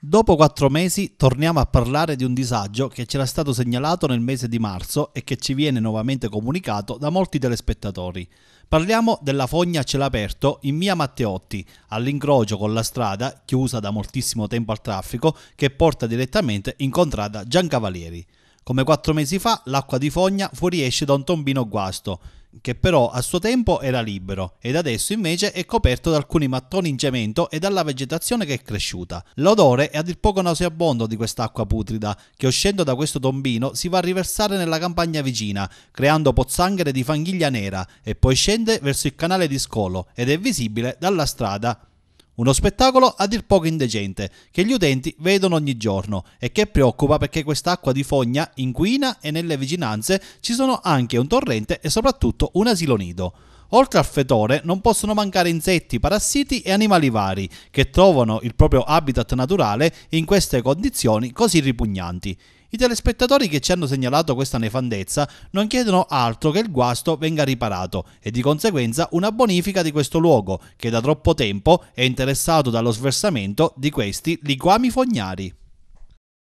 Dopo quattro mesi torniamo a parlare di un disagio che c'era stato segnalato nel mese di marzo e che ci viene nuovamente comunicato da molti telespettatori. Parliamo della fogna a cielo aperto in via Matteotti, all'incrocio con la strada, chiusa da moltissimo tempo al traffico, che porta direttamente in contrada Giancavalieri. Come quattro mesi fa, l'acqua di fogna fuoriesce da un tombino guasto, che però a suo tempo era libero ed adesso invece è coperto da alcuni mattoni in cemento e dalla vegetazione che è cresciuta. L'odore è a dir poco nauseabondo di quest'acqua putrida che uscendo da questo tombino si va a riversare nella campagna vicina, creando pozzanghere di fanghiglia nera e poi scende verso il canale di Scolo ed è visibile dalla strada uno spettacolo a dir poco indecente, che gli utenti vedono ogni giorno e che preoccupa perché quest'acqua di fogna inquina e nelle vicinanze ci sono anche un torrente e soprattutto un asilo nido. Oltre al fetore non possono mancare insetti, parassiti e animali vari, che trovano il proprio habitat naturale in queste condizioni così ripugnanti. I telespettatori che ci hanno segnalato questa nefandezza non chiedono altro che il guasto venga riparato e di conseguenza una bonifica di questo luogo che da troppo tempo è interessato dallo sversamento di questi liquami fognari.